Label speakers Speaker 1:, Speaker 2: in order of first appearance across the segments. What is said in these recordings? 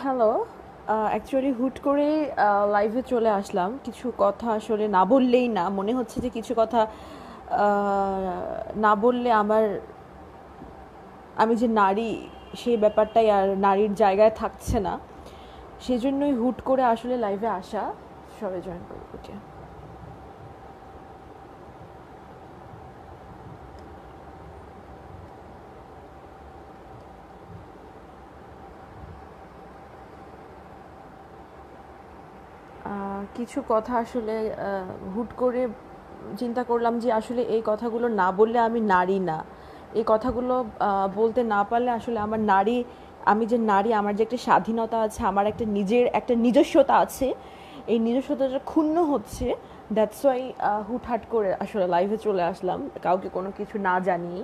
Speaker 1: Hello actually হুট করে লাইভে চলে আসলাম কিছু কথা আসলে না বললেই না মনে হচ্ছে যে কিছু কথা না বললে আমার আমি যে নারী সেই ব্যাপারটাই আর নারীর জায়গায় থাকছে না সেজন্যই হুট করে আসলে লাইভে আসা সবাই জয়েন করি ওকে কিছু কথা আসলে হুট করে চিন্তা করলাম যে আসলে এই কথাগুলো না বললে আমি নারী না এই কথাগুলো বলতে না পারলে আসলে আমার নারী আমি যে নারী আমার যে একটা স্বাধীনতা আছে আমার একটা নিজের একটা নিজস্বতা আছে এই নিজস্বতাটা ক্ষুণ্ণ হচ্ছে দ্যাটস ওয়াই হুটহাট করে আসলে লাইভে চলে আসলাম কাউকে কোনো কিছু না জানি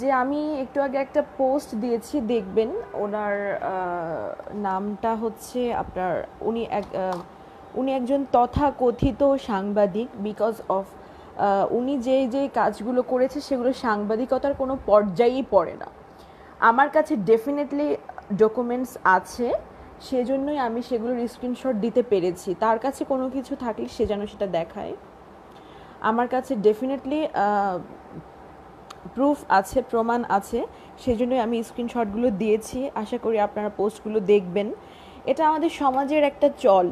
Speaker 1: যে আমি একটু আগে একটা পোস্ট দিয়েছি দেখবেন ওনার নামটা হচ্ছে আপনার উনি এক উনি একজন তথাকথিত সাংবাদিক বিকজ অফ উনি যে যে কাজগুলো করেছে সেগুলো সাংবাদিকতার কোনো পর্যায়েই পড়ে না আমার কাছে ডেফিনেটলি ডকুমেন্টস আছে সেজন্যই আমি সেগুলোর স্ক্রিনশট দিতে পেরেছি তার কাছে কোনো কিছু থাকলে সে যেন সেটা দেখায় আমার কাছে ডেফিনেটলি প্রুফ আছে প্রমাণ আছে সেজন্যই আমি স্ক্রিনশটগুলো দিয়েছি আশা করি আপনারা পোস্টগুলো দেখবেন এটা আমাদের সমাজের একটা চল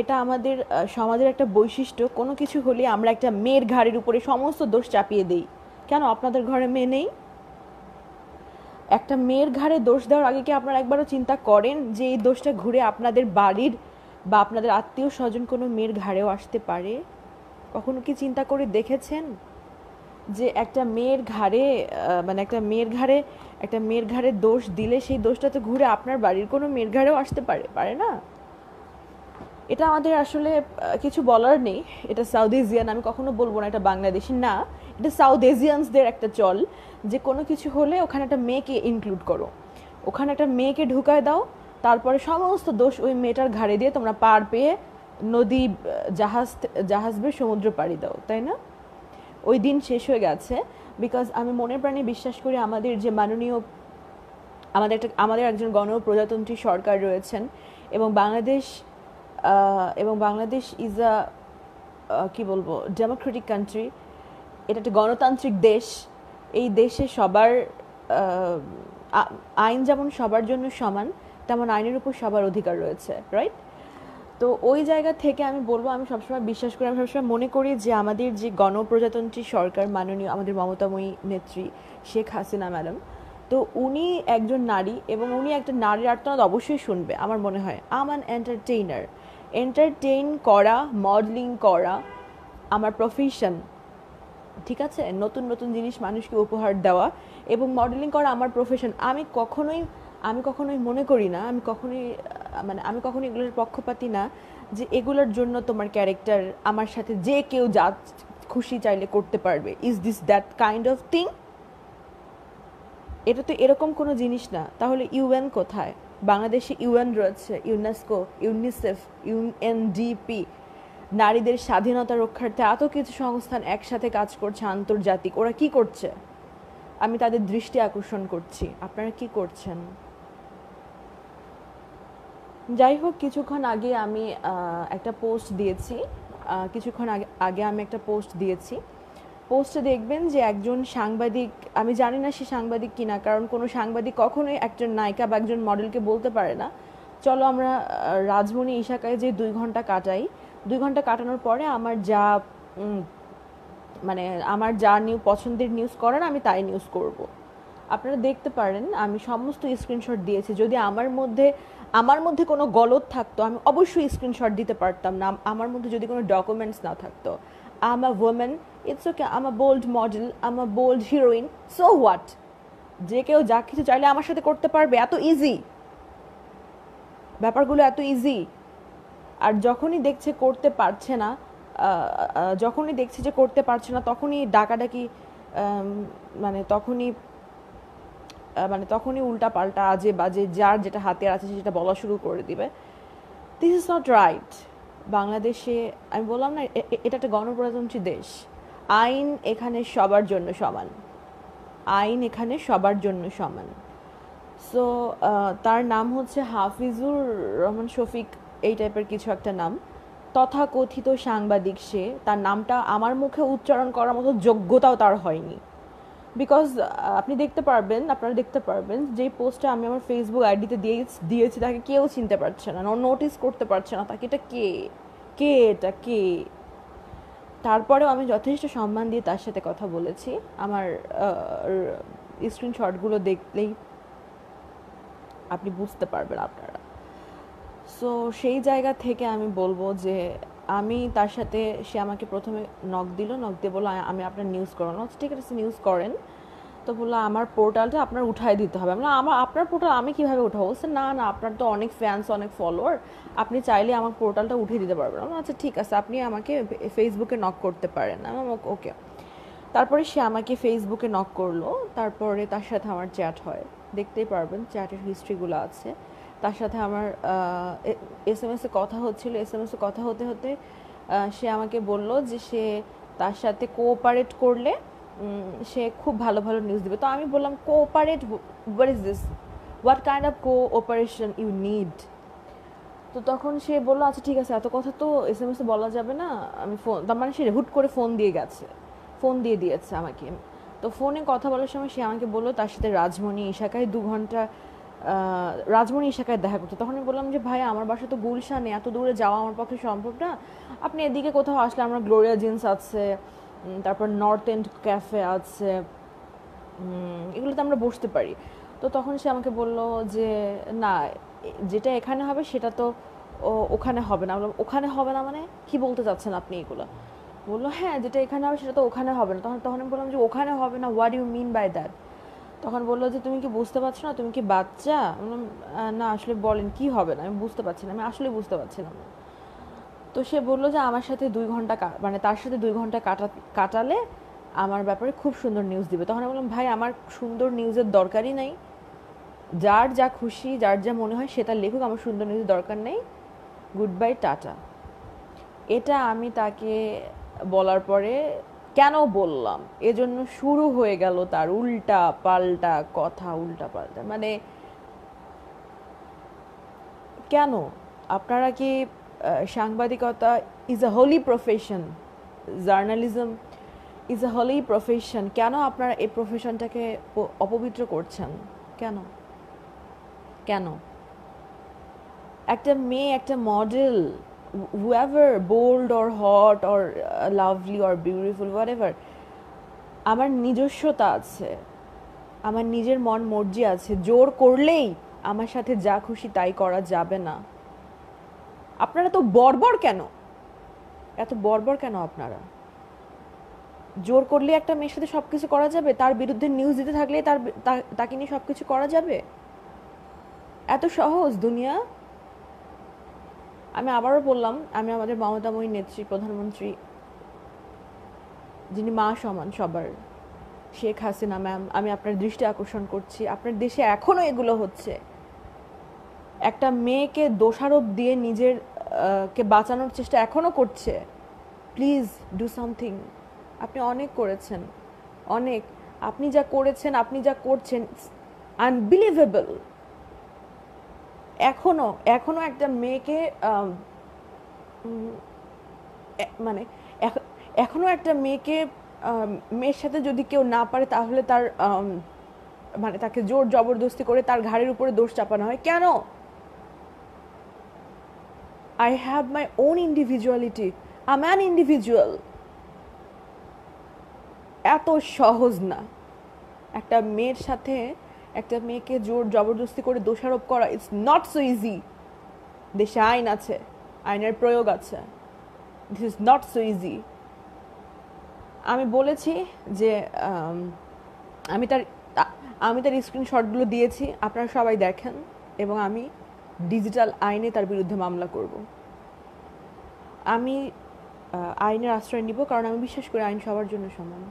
Speaker 1: এটা আমাদের সমাজের একটা বৈশিষ্ট্য কোনো কিছু হলে আমরা একটা মেয়ের ঘাড়ের উপরে সমস্ত দোষ চাপিয়ে দেই কেন আপনাদের ঘরে মেয়ে নেই একটা মেয়ের ঘাড়ে দোষ দেওয়ার আগে কি আপনারা একবারও চিন্তা করেন যে এই দোষটা ঘুরে আপনাদের বাড়ির বা আপনাদের আত্মীয় স্বজন কোনো মেয়ের ঘাড়েও আসতে পারে কখনো কি চিন্তা করে দেখেছেন যে একটা মেয়ের ঘাড়ে মানে একটা মেয়ের ঘাড়ে একটা মেয়ের ঘাড়ে দোষ দিলে সেই দোষটা তো ঘুরে আপনার বাড়ির কোনো মেয়ের ঘাড়েও আসতে পারে পারে না এটা আমাদের আসলে কিছু বলার নেই এটা সাউথ এশিয়ান আমি কখনো বলবো না এটা বাংলাদেশি না এটা সাউথ এশিয়ানসদের একটা চল যে কোনো কিছু হলে ওখানে একটা মেয়েকে ইনক্লুড করো ওখানে একটা মেয়েকে ঢুকায় দাও তারপরে সমস্ত দোষ ওই মেয়েটার ঘাড়ে দিয়ে তোমরা পার পেয়ে নদী জাহাজ জাহাজ বেয়ে সমুদ্র পাড়ি দাও তাই না ওই দিন শেষ হয়ে গেছে বিকজ আমি মনে প্রাণে বিশ্বাস করি আমাদের যে মাননীয় আমাদের একটা আমাদের একজন গণপ্রজাতন্ত্রী সরকার রয়েছেন এবং বাংলাদেশ এবং বাংলাদেশ ইজ আ কি বলবো ডেমোক্রেটিক কান্ট্রি এটা একটা গণতান্ত্রিক দেশ এই দেশে সবার আইন যেমন সবার জন্য সমান তেমন আইনের উপর সবার অধিকার রয়েছে রাইট তো ওই জায়গা থেকে আমি বলবো আমি সবসময় বিশ্বাস করি আমি সবসময় মনে করি যে আমাদের যে গণপ্রজাতন্ত্রী সরকার মাননীয় আমাদের মমতাময়ী নেত্রী শেখ হাসিনা ম্যাডাম তো উনি একজন নারী এবং উনি একটা নারীর আর্তনাদ অবশ্যই শুনবে আমার মনে হয় আম অ্যান এন্টারটেইনার এন্টারটেইন করা মডেলিং করা আমার প্রফেশন ঠিক আছে নতুন নতুন জিনিস মানুষকে উপহার দেওয়া এবং মডেলিং করা আমার প্রফেশন আমি কখনোই আমি কখনোই মনে করি না আমি কখনোই মানে আমি কখনোই এগুলোর পক্ষপাতি না যে এগুলোর জন্য তোমার ক্যারেক্টার আমার সাথে যে কেউ যা খুশি চাইলে করতে পারবে is this that kind of thing এটা তো এরকম কোনো জিনিস না তাহলে ইউএন কোথায় বাংলাদেশে ইউএন রয়েছে ইউনেস্কো ইউনিসেফ ইউএনডিপি নারীদের স্বাধীনতা রক্ষার্থে এত কিছু সংস্থান একসাথে কাজ করছে আন্তর্জাতিক ওরা কি করছে আমি তাদের দৃষ্টি আকর্ষণ করছি আপনারা কি করছেন যাই হোক কিছুক্ষণ আগে আমি একটা পোস্ট দিয়েছি কিছুক্ষণ আগে আগে আমি একটা পোস্ট দিয়েছি পোস্টে দেখবেন যে একজন সাংবাদিক আমি জানি না সে সাংবাদিক কিনা কারণ কোনো সাংবাদিক কখনোই একজন নায়িকা বা একজন মডেলকে বলতে পারে না চলো আমরা রাজমণি ইশাকায় যে দুই ঘন্টা কাটাই দুই ঘন্টা কাটানোর পরে আমার যা মানে আমার যা নিউ পছন্দের নিউজ করার আমি তাই নিউজ করব। আপনারা দেখতে পারেন আমি সমস্ত স্ক্রিনশট দিয়েছি যদি আমার মধ্যে আমার মধ্যে কোনো গলত থাকতো আমি অবশ্যই স্ক্রিনশট দিতে পারতাম না আমার মধ্যে যদি কোনো ডকুমেন্টস না থাকতো I'm a woman, it's okay, I'm a bold model, I'm a bold heroine, so what? যে কেউ যা কিছু চাইলে আমার সাথে করতে পারবে এত ইজি ব্যাপারগুলো এত ইজি আর যখনই দেখছে করতে পারছে না যখনই দেখছে যে করতে পারছে না তখনই ডাকাডাকি মানে তখনই মানে তখনই উল্টা পাল্টা আজে বাজে যার যেটা হাতে আছে সেটা বলা শুরু করে দিবে দিস ইজ নট রাইট বাংলাদেশে আমি বললাম না এটা একটা গণপ্রজাতন্ত্রী দেশ আইন এখানে সবার জন্য সমান আইন এখানে সবার জন্য সমান সো তার নাম হচ্ছে হাফিজুর রহমান শফিক এই টাইপের কিছু একটা নাম তথাকথিত সাংবাদিক সে তার নামটা আমার মুখে উচ্চারণ করার মতো যোগ্যতাও তার হয়নি বিকজ আপনি দেখতে পারবেন আপনারা দেখতে পারবেন যে পোস্টটা আমি আমার ফেসবুক আইডিতে দিয়ে দিয়েছি তাকে কেউ চিনতে পারছে না নোটিস করতে পারছে না তাকে এটা কে কে এটা কে তারপরেও আমি যথেষ্ট সম্মান দিয়ে তার সাথে কথা বলেছি আমার স্ক্রিনশটগুলো দেখলেই আপনি বুঝতে পারবেন আপনারা সো সেই জায়গা থেকে আমি বলবো যে আমি তার সাথে সে আমাকে প্রথমে নক দিল নক দিয়ে বললো আমি আপনার নিউজ করানো আচ্ছা, ঠিক আছে নিউজ করেন তো বললো আমার পোর্টালটা আপনার উঠাই দিতে হবে আমরা আমার আপনার পোর্টাল আমি কীভাবে উঠাবো বলছে না না আপনার তো অনেক ফ্যান্স অনেক ফলোয়ার আপনি চাইলে আমার পোর্টালটা উঠিয়ে দিতে পারবেন আচ্ছা ঠিক আছে আপনি আমাকে ফেসবুকে নক করতে পারেন ওকে তারপরে সে আমাকে ফেসবুকে নক করলো তারপরে তার সাথে আমার চ্যাট হয় দেখতেই পারবেন চ্যাটের হিস্ট্রিগুলো আছে তার সাথে আমার এস এম এসে কথা হচ্ছিলো এস এম এসে কথা হতে হতে সে আমাকে বলল যে সে তার সাথে কোঅপারেট করলে সে খুব ভালো ভালো নিউজ দেবে তো আমি বললাম cooperate what is this what kind of cooperation you need তো তখন সে বললো আচ্ছা ঠিক আছে এত কথা তো এস এম এসে বলা যাবে না আমি ফোন তার মানে সে হুট করে ফোন দিয়ে গেছে ফোন দিয়ে দিয়েছে আমাকে তো ফোনে কথা বলার সময় সে আমাকে বললো তার সাথে রাজমণি ইশাকায় দু ঘন্টা রাজমণি শাখায় দেখা করতে তখন আমি বললাম যে ভাই আমার বাসা তো গুলশানে এত দূরে যাওয়া আমার পক্ষে সম্ভব না আপনি এদিকে কোথাও আসলে আমরা গ্লোরিয়া জিন্স আছে তারপর নর্থ এন্ড ক্যাফে আছে এগুলোতে আমরা বসতে পারি তো তখন সে আমাকে বলল যে না যেটা এখানে হবে সেটা তো ওখানে হবে না বললাম ওখানে হবে না মানে কি বলতে চাচ্ছেন আপনি এগুলো বললো হ্যাঁ যেটা এখানে হবে সেটা তো ওখানে হবে না তখন তখন আমি বললাম যে ওখানে হবে না what you mean by that তখন বললো যে তুমি কি বুঝতে পারছো না তুমি কি বাচ্চা না আসলে বলেন কি হবে না আমি বুঝতে পারছি না আমি আসলে বুঝতে পারছিলাম না তো সে বললো যে আমার সাথে দুই ঘন্টা মানে তার সাথে দুই ঘন্টা কাটা কাটালে আমার ব্যাপারে খুব সুন্দর নিউজ দিবে তখন আমি বললাম ভাই আমার সুন্দর নিউজের দরকারই নাই যার যা খুশি যার যা মনে হয় সেটা লেখুক আমার সুন্দর নিউজের দরকার নেই গুড বাই টাটা এটা আমি তাকে বলার পরে কেন বললাম এজন্য শুরু হয়ে গেল তার উল্টা পাল্টা কথা উল্টা পাল্টা মানে কেন আপনারা কি সাংবাদিকতা is a holy profession journalism is a holy profession কেন আপনারা এই প্রফেশনটাকে অপবিত্র করছেন কেন কেন একটা মেয়ে একটা model whoever bold or hot or lovely or beautiful whatever আমার নিজস্বতা আছে আমার নিজের মন মর্জি আছে জোর করলেই আমার সাথে যা খুশি তাই করা যাবে না আপনারা তো বর্বর কেন এত বর্বর কেন আপনারা জোর করলে একটা মেয়ের সাথে সব কিছু করা যাবে তার বিরুদ্ধে নিউজ দিতে থাকলে তার তাকে নিয়ে সব কিছু করা যাবে এত সহজ দুনিয়া আমি আবারও বললাম আমি আমাদের মমতাময়ী নেত্রী প্রধানমন্ত্রী যিনি মা সমান সবার শেখ হাসিনা ম্যাম আমি আপনার দৃষ্টি আকর্ষণ করছি আপনার দেশে এখনও এগুলো হচ্ছে একটা মেয়েকে দোষারোপ দিয়ে নিজের কে বাঁচানোর চেষ্টা এখনও করছে প্লিজ ডু সামথিং আপনি অনেক করেছেন অনেক আপনি যা করেছেন আপনি যা করছেন আনবিলিভেবল এখনো এখনো একটা মেয়েকে মানে এখনও একটা মেয়েকে মেয়ের সাথে যদি কেউ না পারে তাহলে তার মানে তাকে জোর জবরদস্তি করে তার ঘাড়ের উপরে দোষ চাপানো হয় কেন I have my own individuality I'm an individual এত সহজ না একটা মেয়ের সাথে একটা মেয়েকে জোর জবরদস্তি করে দোষারোপ করা ইটস নট সো ইজি দেশে আইন আছে আইনের প্রয়োগ আছে this is not so easy আমি বলেছি যে আমি তার আমি তার স্ক্রিনশটগুলো দিয়েছি আপনারা সবাই দেখেন এবং আমি ডিজিটাল আইনে তার বিরুদ্ধে মামলা করব আমি আইনের আশ্রয় নিব কারণ আমি বিশ্বাস করি আইন সবার জন্য সমান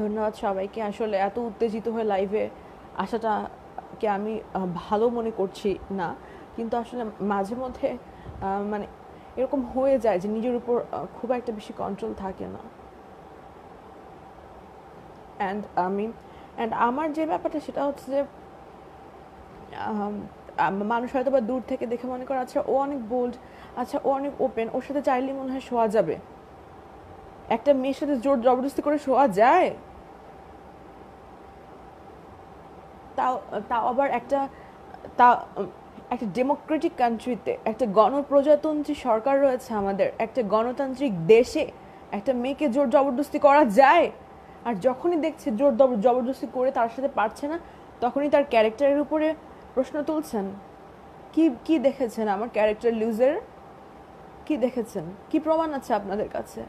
Speaker 1: ধন্যবাদ সবাইকে আসলে এত উত্তেজিত হয়ে লাইভে আসাটাকে আমি ভালো মনে করছি না কিন্তু আসলে মাঝে মধ্যে মানে এরকম হয়ে যায় যে নিজের উপর খুব একটা বেশি কন্ট্রোল থাকে না অ্যান্ড আমি অ্যান্ড আমার যে ব্যাপারটা সেটা হচ্ছে যে মানুষ হয়তো বা দূর থেকে দেখে মনে করে আচ্ছা ও অনেক বোল্ড আচ্ছা ও অনেক ওপেন ওর সাথে চাইলেই মনে হয় শোয়া যাবে একটা মেয়ের সাথে জোর জবরদস্তি করে শোয়া যায় তাও তাও আবার একটা তা একটা ডেমোক্রেটিক কান্ট্রিতে একটা গণপ্রজাতন্ত্রী সরকার রয়েছে আমাদের একটা গণতান্ত্রিক দেশে একটা মেয়েকে জোর জবরদস্তি করা যায় আর যখনই দেখছে জোর জবরদস্তি করে তার সাথে পারছে না তখনই তার ক্যারেক্টারের উপরে প্রশ্ন তুলছেন কি কি দেখেছেন আমার ক্যারেক্টার লুজের কি দেখেছেন কি প্রমাণ আছে আপনাদের কাছে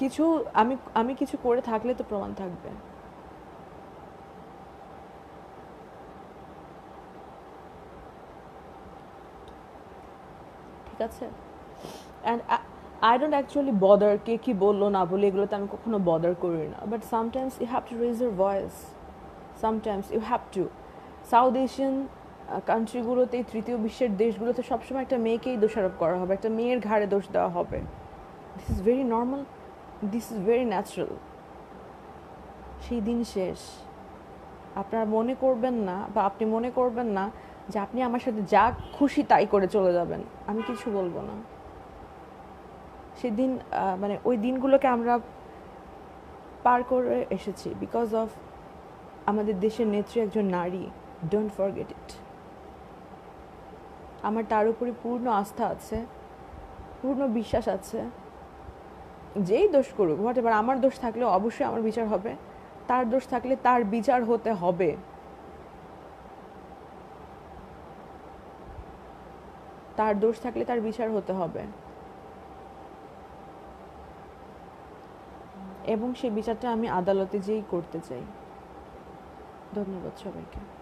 Speaker 1: কিছু আমি আমি কিছু করে থাকলে তো প্রমাণ থাকবে ঠিক আছে and I don't actually bother কে কী বললো না বলে এগুলোতে আমি কখনো বদার করি না but sometimes you have to raise your voice sometimes you have to South Asian কান্ট্রিগুলোতে তৃতীয় বিশ্বের দেশগুলোতে সবসময় একটা মেয়েকেই দোষারোপ করা হবে একটা মেয়ের ঘাড়ে দোষ দেওয়া হবে this is very normal this is very natural সেই দিন শেষ আপনার মনে করবেন না বা আপনি মনে করবেন না যে আপনি আমার সাথে যা খুশি তাই করে চলে যাবেন আমি কিছু বলবো না সেদিন মানে ওই দিনগুলোকে আমরা পার করে এসেছি বিকজ অফ আমাদের দেশের নেত্রী একজন নারী ডোন্ট ফরগেট ইট আমার তার উপরে পূর্ণ আস্থা আছে পূর্ণ বিশ্বাস আছে যেই দোষ করুক হোয়াট এবার আমার দোষ থাকলে অবশ্যই আমার বিচার হবে তার দোষ থাকলে তার বিচার হতে হবে তার দোষ থাকলে তার বিচার হতে হবে এবং সেই বিচারটা আমি আদালতে যেই করতে চাই ধন্যবাদ সবাইকে